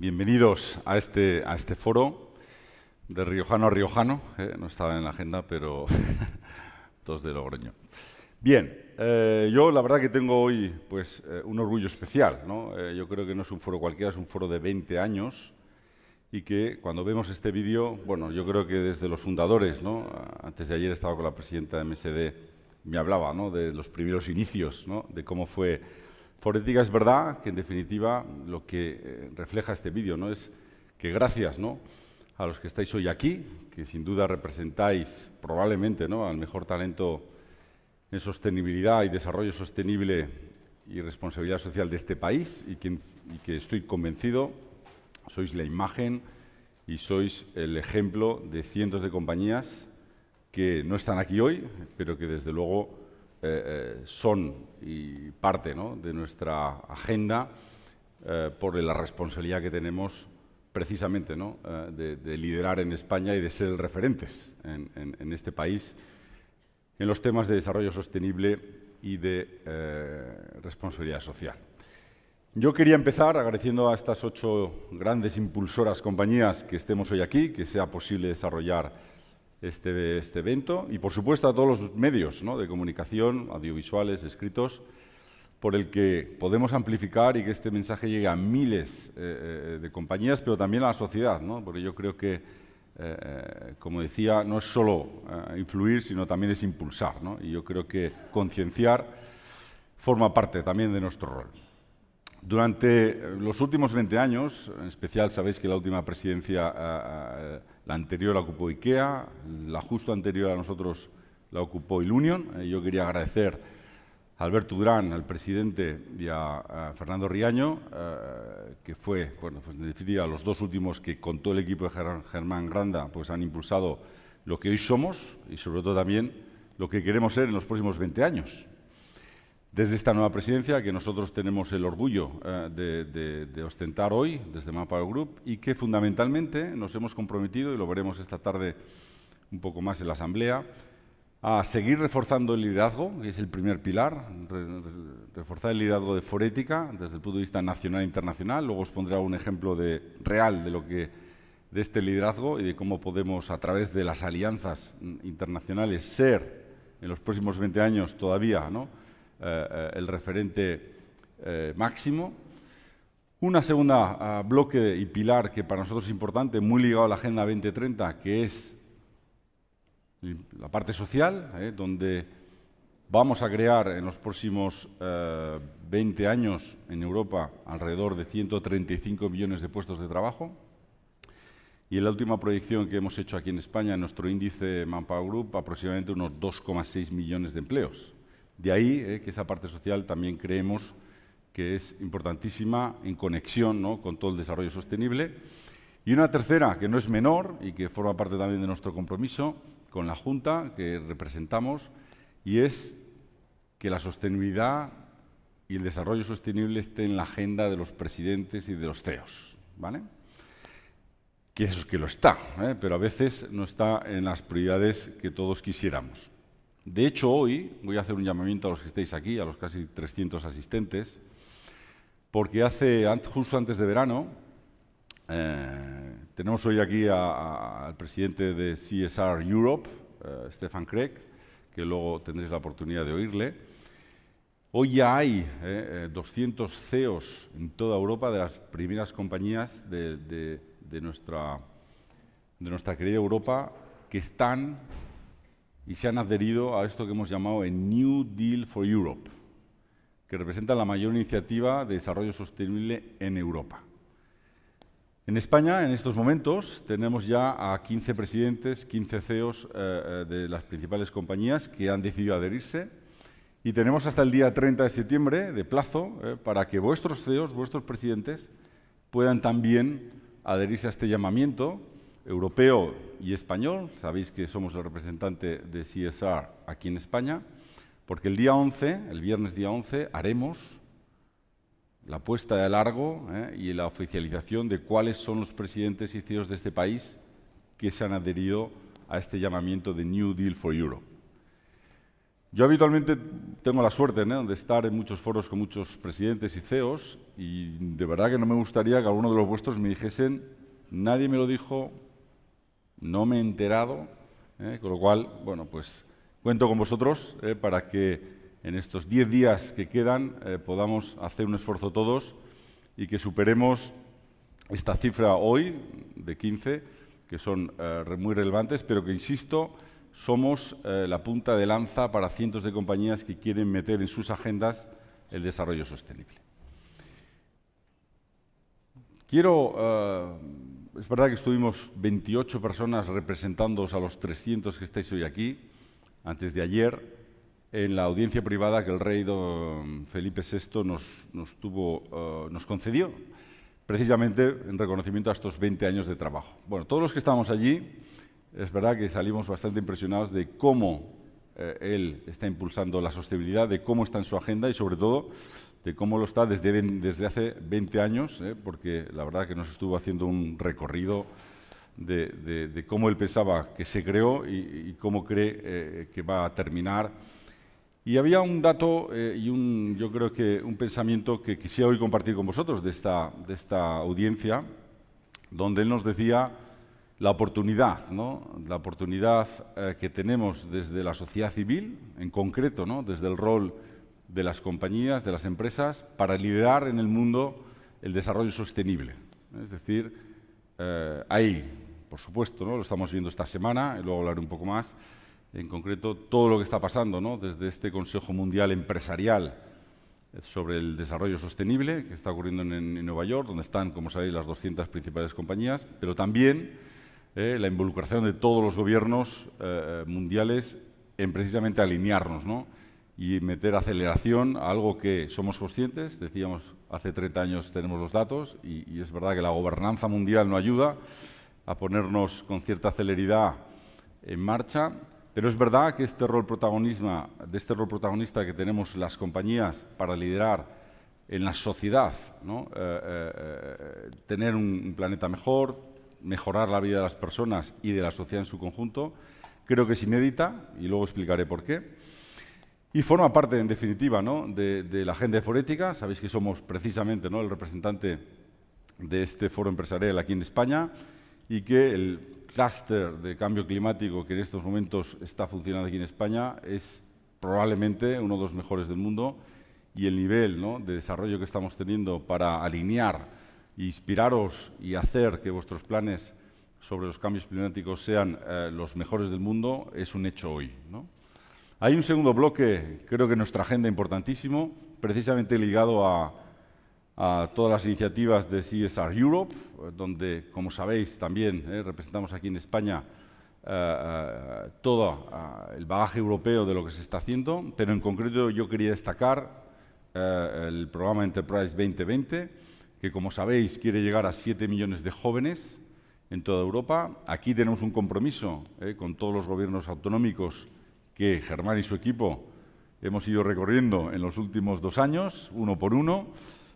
Bienvenidos a este, a este foro de Riojano a Riojano. ¿eh? no estaba en la agenda, pero todos de Logroño. Bien, eh, yo la verdad que tengo hoy pues, eh, un orgullo especial. yo creo que no es un foro cualquiera, es un foro de 20 años y que cuando vemos este vídeo, bueno, yo creo que desde los fundadores, ¿no? antes de ayer estaba con la presidenta de MSD, me hablaba de los primeros inicios, de cómo fue Forética es verdad que, en definitiva, lo que eh, refleja este vídeo ¿no? es que gracias a los que estáis hoy aquí, que sin duda representáis probablemente ¿no? al mejor talento en sostenibilidad y desarrollo sostenible y responsabilidad social de este país y y que estoy convencido sois la imagen y sois el ejemplo de cientos de compañías que no están aquí hoy, pero que desde luego eh, eh, son y parte de nuestra agenda eh, por la responsabilidad que tenemos precisamente de, liderar en España y de ser referentes en, este país en los temas de desarrollo sostenible y de responsabilidad social. Yo quería empezar agradeciendo a estas ocho grandes impulsoras compañías que estemos hoy aquí, que sea posible desarrollar este, este evento y, por supuesto, a todos los medios de comunicación, audiovisuales, escritos, por el que podemos amplificar y que este mensaje llegue a miles eh, eh, de compañías, pero también a la sociedad, porque yo creo que, eh, como decía, no es solo influir, sino también es impulsar. Y yo creo que concienciar forma parte también de nuestro rol. Durante eh, los últimos 20 años, en especial sabéis que la última presidencia, eh, la anterior la ocupó IKEA, la justo anterior a nosotros la ocupó Ilunion. Eh, yo quería agradecer a Alberto Durán, al presidente, y a, Fernando Riaño, que fue, pues, en definitiva, los dos últimos que con todo el equipo de Germán Granda pues han impulsado lo que hoy somos y sobre todo también lo que queremos ser en los próximos 20 años. Desde esta nueva presidencia que nosotros tenemos el orgullo eh, de, ostentar hoy desde Mapa Group y que fundamentalmente nos hemos comprometido, y lo veremos esta tarde un poco más en la Asamblea, a seguir reforzando el liderazgo, que es el primer pilar, reforzar el liderazgo de Forética desde el punto de vista nacional e internacional. Luego os pondré un ejemplo de, real de, lo que, de este liderazgo y de cómo podemos, a través de las alianzas internacionales, ser en los próximos 20 años todavía, ¿no? Eh, eh, el referente eh, máximo. Una segunda ah, bloque y pilar que para nosotros es importante, muy ligado a la Agenda 2030, que es la parte social, donde vamos a crear en los próximos 20 años en Europa alrededor de 135 millones de puestos de trabajo. Y en la última proyección que hemos hecho aquí en España, en nuestro índice Manpower Group, aproximadamente unos 2,6 millones de empleos. De ahí eh, que esa parte social también creemos que es importantísima en conexión con todo el desarrollo sostenible. Y una tercera, que no es menor y que forma parte también de nuestro compromiso con la Junta que representamos, y es que la sostenibilidad y el desarrollo sostenible esté en la agenda de los presidentes y de los CEOs. ¿vale? Que eso es que lo está, ¿eh? pero a veces no está en las prioridades que todos quisiéramos. De hecho, hoy voy a hacer un llamamiento a los que estéis aquí, a los casi 300 asistentes, porque hace, justo antes de verano, eh, tenemos hoy aquí al presidente de CSR Europe, eh, Stefan Craig, que luego tendréis la oportunidad de oírle. Hoy ya hay 200 eh, CEOs e en toda Europa de las primeras compañías de nuestra querida Europa que están y se han adherido a esto que hemos llamado el New Deal for Europe, que representa la mayor iniciativa de desarrollo sostenible en Europa. En España, en estos momentos, tenemos ya a 15 presidentes, 15 CEOs eh, eh, de las principales compañías que han decidido adherirse y tenemos hasta el día 30 de septiembre de plazo eh, para que vuestros CEOs, vuestros presidentes, puedan también adherirse a este llamamiento europeo y español. Sabéis que somos el representante de CSR aquí en España, porque el día 11, el viernes día 11, haremos la puesta de largo eh, y la oficialización de cuáles son los presidentes y CEOs de este país que se han adherido a este llamamiento de New Deal for Europe. Yo habitualmente tengo la suerte de estar en muchos foros con muchos presidentes y CEOs y de verdad que no me gustaría que alguno de los vuestros me dijesen, nadie me lo dijo, no me he enterado, ¿eh? con lo cual, bueno, pues cuento con vosotros ¿eh? para que en estos 10 días que quedan eh, podamos hacer un esfuerzo todos y que superemos esta cifra hoy de 15, que son muy relevantes, pero que, insisto, somos la punta de lanza para cientos de compañías que quieren meter en sus agendas el desarrollo sostenible. Quiero es verdad que estuvimos 28 personas representándoos a los 300 que estáis hoy aquí, antes de ayer, en la audiencia privada que el rey don Felipe VI nos, nos, eh, nos concedió, precisamente en reconocimiento a estos 20 años de trabajo. Bueno, todos los que estábamos allí, es verdad que salimos bastante impresionados de cómo eh, él está impulsando la sostenibilidad, de cómo está en su agenda y sobre todo de cómo lo está desde, desde hace 20 años, eh, porque la verdad que nos estuvo haciendo un recorrido de, cómo él pensaba que se creó y, cómo cree eh, que va a terminar. Y había un dato y un, yo creo que un pensamiento que quisiera hoy compartir con vosotros de esta audiencia, donde él nos decía la oportunidad, ¿no? la oportunidad eh, que tenemos desde la sociedad civil, en concreto, desde el rol de las compañías, de las empresas, para liderar en el mundo el desarrollo sostenible. Es decir, eh, ahí, por supuesto, ¿no? lo estamos viendo esta semana, y luego hablaré un poco más, en concreto, todo lo que está pasando desde este Consejo Mundial Empresarial eh, sobre el desarrollo sostenible, que está ocurriendo en, en Nueva York, donde están, como sabéis, las 200 principales compañías, pero también eh, la involucración de todos los gobiernos eh, mundiales en precisamente alinearnos y meter aceleración a algo que somos conscientes. Decíamos, hace 30 años tenemos los datos y, es verdad que la gobernanza mundial no ayuda a ponernos con cierta celeridad en marcha, pero es verdad que este rol protagonismo, de este rol protagonista que tenemos las compañías para liderar en la sociedad, eh, tener un, planeta mejor, mejorar la vida de las personas y de la sociedad en su conjunto. Creo que es inédita y luego explicaré por qué. Y forma parte, en definitiva, ¿no? de, la agenda de forética. Sabéis que somos precisamente ¿no? el representante de este foro empresarial aquí en España y que el clúster de cambio climático que en estos momentos está funcionando aquí en España es probablemente uno de los mejores del mundo y el nivel ¿no? de desarrollo que estamos teniendo para alinear inspiraros y hacer que vuestros planes sobre los cambios climáticos sean eh, los mejores del mundo es un hecho hoy. Hay un segundo bloque, creo que nuestra agenda importantísimo, precisamente ligado a, todas las iniciativas de CSR Europe, donde, como sabéis, también eh, representamos aquí en España eh, todo el bagaje europeo de lo que se está haciendo, pero en concreto yo quería destacar el programa Enterprise 2020, que como sabéis quiere llegar a 7 millones de jóvenes en toda Europa. Aquí tenemos un compromiso eh, con todos los gobiernos autonómicos que Germán y su equipo hemos ido recorriendo en los últimos dos años, uno por uno,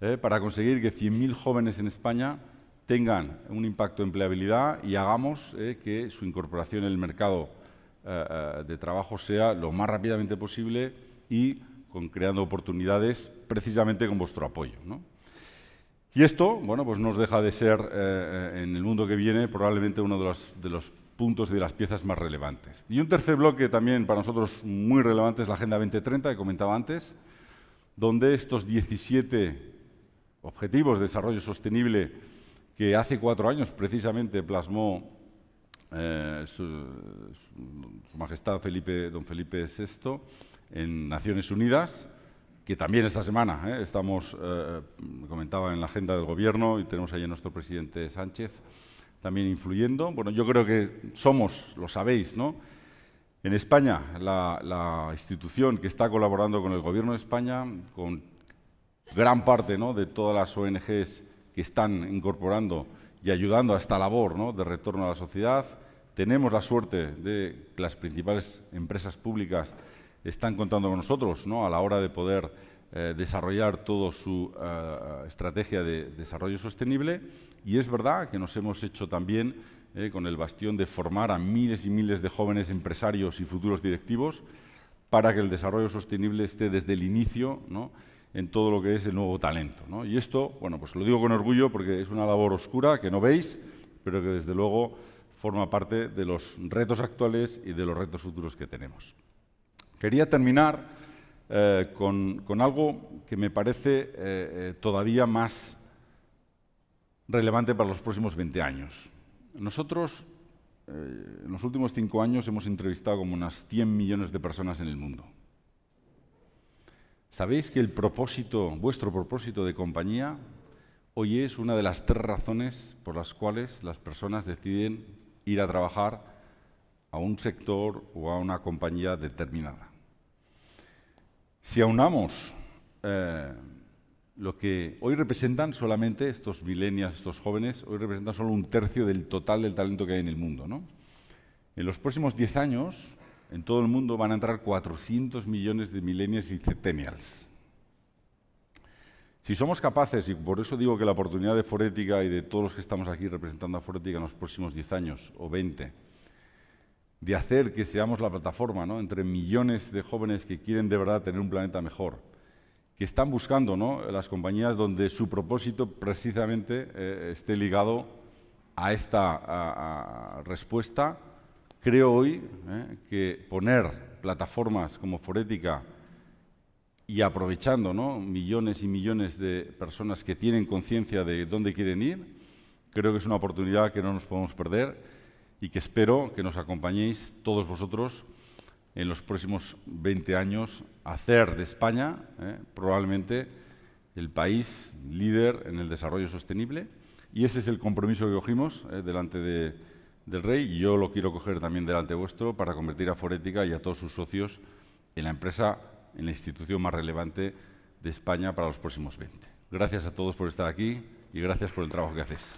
eh, para conseguir que 100.000 jóvenes en España tengan un impacto de empleabilidad y hagamos eh, que su incorporación en el mercado de trabajo sea lo más rápidamente posible y con creando oportunidades precisamente con vuestro apoyo. ¿no? Y esto, bueno, pues nos deja de ser, eh, eh, en el mundo que viene, probablemente uno de los, puntos y de las piezas más relevantes. Y un tercer bloque también para nosotros muy relevante es la Agenda 2030, que comentaba antes, donde estos 17 Objetivos de Desarrollo Sostenible que hace cuatro años precisamente plasmó eh, su, su, Majestad Felipe, don Felipe VI en Naciones Unidas, que también esta semana ¿eh? estamos, eh, comentaba, en la agenda del Gobierno y tenemos ahí a nuestro presidente Sánchez también influyendo. Bueno, yo creo que somos, lo sabéis, ¿no? En España, la, institución que está colaborando con el Gobierno de España, con gran parte ¿no? de todas las ONGs que están incorporando y ayudando a esta labor ¿no? de retorno a la sociedad. Tenemos la suerte de que las principales empresas públicas están contando con nosotros ¿no? a la hora de poder eh, desarrollar toda su eh, estrategia de desarrollo sostenible. Y es verdad que nos hemos hecho también eh, con el bastión de formar a miles y miles de jóvenes empresarios y futuros directivos para que el desarrollo sostenible esté desde el inicio en todo lo que es el nuevo talento. Y esto, bueno, pues lo digo con orgullo porque es una labor oscura que no veis, pero que desde luego forma parte de los retos actuales y de los retos futuros que tenemos. Quería terminar eh, con, algo que me parece eh, eh, todavía más relevante para los próximos 20 años. Nosotros, en los últimos cinco años, hemos entrevistado como unas 100 millones de personas en el mundo. ¿Sabéis que el propósito, vuestro propósito de compañía, hoy es una de las tres razones por las cuales las personas deciden ir a trabajar a un sector o a una compañía determinada. Si aunamos eh, lo que hoy representan solamente estos millennials, estos jóvenes, hoy representan solo un tercio del total del talento que hay en el mundo. En los próximos 10 años, en todo el mundo van a entrar 400 millones de millennials y centennials. Si somos capaces, y por eso digo que la oportunidad de Forética y de todos los que estamos aquí representando a Forética en los próximos 10 años o 20, de hacer que seamos la plataforma entre millones de jóvenes que quieren de verdad tener un planeta mejor, que están buscando las compañías donde su propósito precisamente eh, esté ligado a esta respuesta. Creo hoy ¿eh? que poner plataformas como Forética y aprovechando millones y millones de personas que tienen conciencia de dónde quieren ir, creo que es una oportunidad que no nos podemos perder y que espero que nos acompañéis todos vosotros en los próximos 20 años a hacer de España ¿eh? probablemente el país líder en el desarrollo sostenible. Y ese es el compromiso que cogimos ¿eh? delante del Rey y yo lo quiero coger también delante vuestro para convertir a Forética y a todos sus socios en la empresa, en la institución más relevante de España para los próximos 20. Gracias a todos por estar aquí y gracias por el trabajo que hacéis.